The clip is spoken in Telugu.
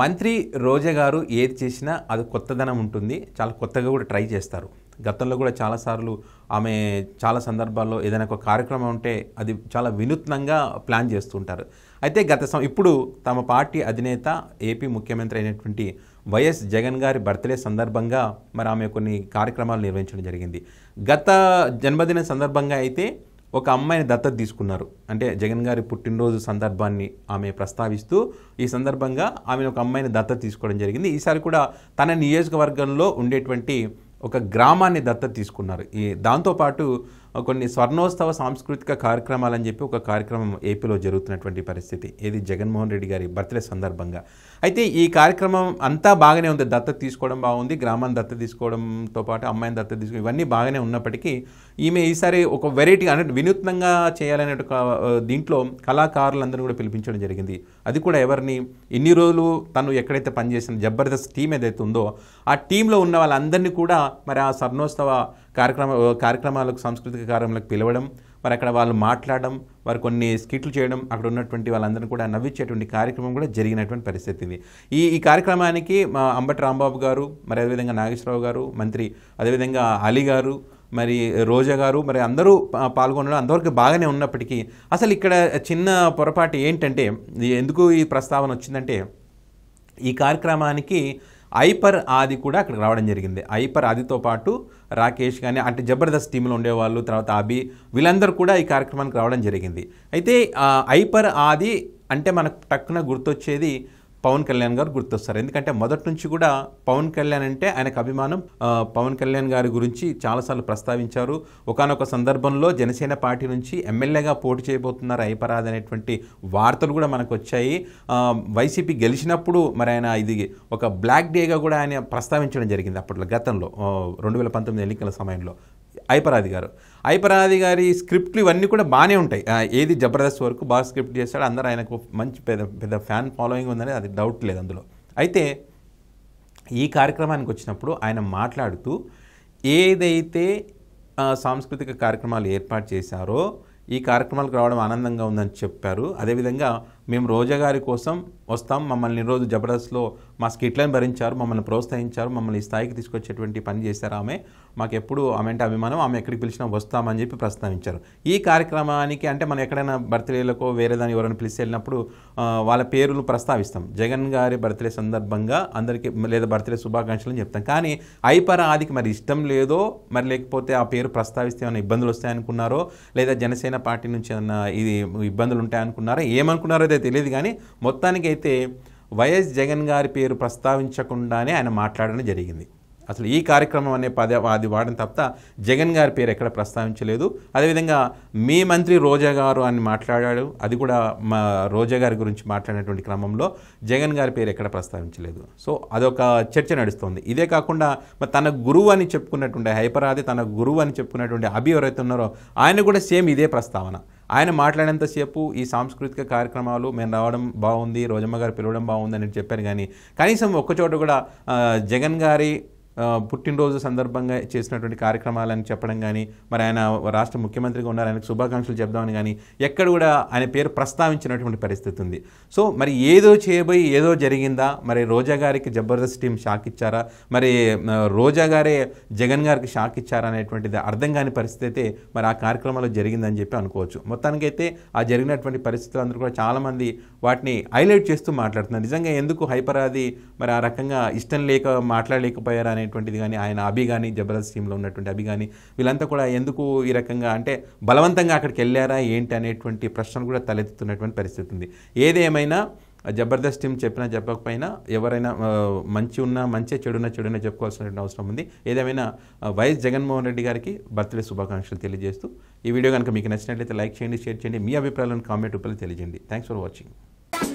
మంత్రి రోజా గారు ఏది చేసినా అది కొత్తదనం ఉంటుంది చాలా కొత్తగా కూడా ట్రై చేస్తారు గతంలో కూడా చాలాసార్లు ఆమె చాలా సందర్భాల్లో ఏదైనా ఒక కార్యక్రమం ఉంటే అది చాలా వినూత్నంగా ప్లాన్ చేస్తుంటారు అయితే గత ఇప్పుడు తమ పార్టీ అధినేత ఏపీ ముఖ్యమంత్రి అయినటువంటి వైఎస్ జగన్ గారి బర్త్డే సందర్భంగా మరి ఆమె కొన్ని కార్యక్రమాలు నిర్వహించడం జరిగింది గత జన్మదిన సందర్భంగా అయితే ఒక అమ్మాయిని దత్తత తీసుకున్నారు అంటే జగన్ గారి పుట్టినరోజు సందర్భాన్ని ఆమె ప్రస్తావిస్తూ ఈ సందర్భంగా ఆమెను ఒక అమ్మాయిని దత్తత తీసుకోవడం జరిగింది ఈసారి కూడా తన నియోజకవర్గంలో ఉండేటువంటి ఒక గ్రామాన్ని దత్తత తీసుకున్నారు ఈ దాంతోపాటు కొన్ని స్వర్ణోత్సవ సాంస్కృతిక కార్యక్రమాలని చెప్పి ఒక కార్యక్రమం ఏపీలో జరుగుతున్నటువంటి పరిస్థితి ఏది జగన్మోహన్ రెడ్డి గారి బర్త్డే సందర్భంగా అయితే ఈ కార్యక్రమం అంతా బాగానే ఉంది దత్త తీసుకోవడం బాగుంది గ్రామాన్ని దత్త తీసుకోవడంతో పాటు అమ్మాయిని దత్త తీసుకోవడం ఇవన్నీ బాగానే ఉన్నప్పటికీ ఈమె ఈసారి ఒక వెరైటీ అంటే వినూత్నంగా చేయాలనే దీంట్లో కళాకారులందరూ కూడా పిలిపించడం జరిగింది అది కూడా ఎవరిని ఇన్ని రోజులు తను ఎక్కడైతే పనిచేసిన జబర్దస్త్ టీం ఏదైతే ఉందో ఆ టీంలో ఉన్న వాళ్ళందరినీ కూడా మరి ఆ స్వర్ణోత్సవ కార్యక్రమ కార్యక్రమాలకు సాంస్కృతిక కార్యక్రమాలకు పిలవడం మరి అక్కడ వాళ్ళు మాట్లాడడం వారు కొన్ని స్కిట్లు చేయడం అక్కడ ఉన్నటువంటి వాళ్ళందరినీ కూడా నవ్వించేటువంటి కార్యక్రమం కూడా జరిగినటువంటి పరిస్థితి ఇది ఈ ఈ కార్యక్రమానికి మా అంబటి రాంబాబు గారు మరి అదేవిధంగా నాగేశ్వరరావు గారు మంత్రి అదేవిధంగా అలీ గారు మరి రోజా గారు మరి అందరూ పాల్గొనడం అందరికీ బాగానే ఉన్నప్పటికీ అసలు ఇక్కడ చిన్న పొరపాటు ఏంటంటే ఎందుకు ఈ ప్రస్తావన వచ్చిందంటే ఈ కార్యక్రమానికి ఐపర్ ఆది కూడా అక్కడికి రావడం జరిగింది ఐపర్ ఆదితో పాటు రాకేష్ కానీ అంటే జబర్దస్త్ టీంలో ఉండేవాళ్ళు తర్వాత అభి వీళ్ళందరూ కూడా ఈ కార్యక్రమానికి రావడం జరిగింది అయితే ఐపర్ ఆది అంటే మనకు టక్కున గుర్తొచ్చేది పవన్ కళ్యాణ్ గారు గుర్తొస్తారు ఎందుకంటే మొదటి నుంచి కూడా పవన్ కళ్యాణ్ అంటే ఆయనకు అభిమానం పవన్ కళ్యాణ్ గారి గురించి చాలాసార్లు ప్రస్తావించారు ఒకనొక సందర్భంలో జనసేన పార్టీ నుంచి ఎమ్మెల్యేగా పోటీ చేయబోతున్నారు అయ్యపరాజ్ అనేటువంటి వార్తలు కూడా మనకు వచ్చాయి వైసీపీ గెలిచినప్పుడు మరి ఆయన ఇది ఒక బ్లాక్ డేగా కూడా ఆయన ప్రస్తావించడం జరిగింది అప్పట్లో గతంలో రెండు వేల పంతొమ్మిది ఎన్నికల సమయంలో ఐపరాది గారు ఐపరాది గారి స్క్రిప్ట్లు ఇవన్నీ కూడా బాగానే ఉంటాయి ఏది జబర్దస్త్ వరకు బాగా స్క్రిప్ట్ చేస్తాడు అందరూ ఆయనకు మంచి పెద్ద పెద్ద ఫ్యాన్ ఫాలోయింగ్ ఉందని అది డౌట్ లేదు అందులో అయితే ఈ కార్యక్రమానికి వచ్చినప్పుడు ఆయన మాట్లాడుతూ ఏదైతే సాంస్కృతిక కార్యక్రమాలు ఏర్పాటు చేశారో ఈ కార్యక్రమాలకు రావడం ఆనందంగా ఉందని చెప్పారు అదేవిధంగా మేము రోజాగారి కోసం వస్తాం మమ్మల్ని ఈరోజు జబర్దస్త్లో మా స్కిట్లను భరించారు మమ్మల్ని ప్రోత్సహించారు మమ్మల్ని స్థాయికి తీసుకొచ్చేటువంటి పని చేశారు ఆమె మాకు ఎప్పుడు ఆమె అంటే అభిమానం ఆమె ఎక్కడికి పిలిచినా వస్తామని చెప్పి ప్రస్తావించారు ఈ కార్యక్రమానికి అంటే మనం ఎక్కడైనా బర్త్డేలకో వేరే దాని ఎవరైనా పిలిచి వెళ్ళినప్పుడు వాళ్ళ పేరును ప్రస్తావిస్తాం జగన్ గారి బర్త్డే సందర్భంగా అందరికీ లేదా బర్త్డే శుభాకాంక్షలు అని చెప్తాం కానీ ఐపర ఆదికి మరి ఇష్టం లేదో మరి లేకపోతే ఆ పేరు ప్రస్తావిస్తే ఏమైనా ఇబ్బందులు వస్తాయనుకున్నారో లేదా జనసేన పార్టీ నుంచి ఏమైనా ఇది ఇబ్బందులు ఉంటాయనుకున్నారో ఏమనుకున్నారో అదే తెలియదు కానీ మొత్తానికి అయితే వైఎస్ జగన్ గారి పేరు ప్రస్తావించకుండానే ఆయన మాట్లాడడం జరిగింది అసలు ఈ కార్యక్రమం అనే పద అది వాడిన తప్ప జగన్ గారి పేరు ఎక్కడ ప్రస్తావించలేదు అదేవిధంగా మీ మంత్రి రోజా గారు అని మాట్లాడాడు అది కూడా మా రోజా గారి గురించి మాట్లాడినటువంటి క్రమంలో జగన్ గారి పేరు ఎక్కడ ప్రస్తావించలేదు సో అదొక చర్చ నడుస్తుంది ఇదే కాకుండా మరి తన గురువు అని చెప్పుకున్నటువంటి హైపరాది తన గురువు అని చెప్పుకున్నటువంటి అభి ఎవరైతే ఉన్నారో ఆయన కూడా సేమ్ ఇదే ప్రస్తావన ఆయన మాట్లాడేంతసేపు ఈ సాంస్కృతిక కార్యక్రమాలు మేము రావడం బాగుంది రోజమ్మ గారు పిలవడం బాగుంది అని చెప్పాను కానీ కనీసం ఒక్కచోట కూడా జగన్ గారి పుట్టినరోజు సందర్భంగా చేసినటువంటి కార్యక్రమాలని చెప్పడం కానీ మరి ఆయన రాష్ట్ర ముఖ్యమంత్రిగా ఉన్నారు ఆయనకు శుభాకాంక్షలు చెప్దామని కానీ ఎక్కడ కూడా ఆయన పేరు ప్రస్తావించినటువంటి పరిస్థితి ఉంది సో మరి ఏదో చేయబోయి ఏదో జరిగిందా మరి రోజా గారికి జబర్దస్త్ టీం షాక్ ఇచ్చారా మరి రోజా గారే జగన్ గారికి షాక్ ఇచ్చారా అనేటువంటిది అర్థం కాని పరిస్థితి అయితే మరి ఆ కార్యక్రమంలో జరిగిందని చెప్పి అనుకోవచ్చు మొత్తానికైతే ఆ జరిగినటువంటి పరిస్థితులు అందరూ కూడా చాలామంది వాటిని హైలైట్ చేస్తూ మాట్లాడుతున్నారు నిజంగా ఎందుకు హైపర్ మరి ఆ రకంగా ఇష్టం లేక మాట్లాడలేకపోయారా అనేటువంటిది కానీ ఆయన అభి కానీ జబర్దస్త్ టీంలో ఉన్నటువంటి అభి కానీ వీళ్ళంతా కూడా ఎందుకు ఈ రకంగా అంటే బలవంతంగా అక్కడికి వెళ్ళారా ఏంటి అనేటువంటి ప్రశ్నలు కూడా తలెత్తుతున్నటువంటి పరిస్థితి ఉంది ఏదేమైనా జబర్దస్త్ టీం చెప్పినా చెప్పకపోయినా ఎవరైనా మంచి ఉన్నా మంచి చెడున్నా చెడున్నా చెప్పుకోవాల్సినటువంటి అవసరం ఉంది ఏదేమైనా వైఎస్ జగన్మోహన్ రెడ్డి గారికి బర్త్డే శుభాకాంక్షలు తెలియజేస్తూ ఈ వీడియో కనుక మీకు నచ్చినట్లయితే లైక్ చేయండి షేర్ చేయండి మీ అభిప్రాయాలను కామెంట్ రూపంలో తెలియజేయండి థ్యాంక్స్ ఫర్ వాచింగ్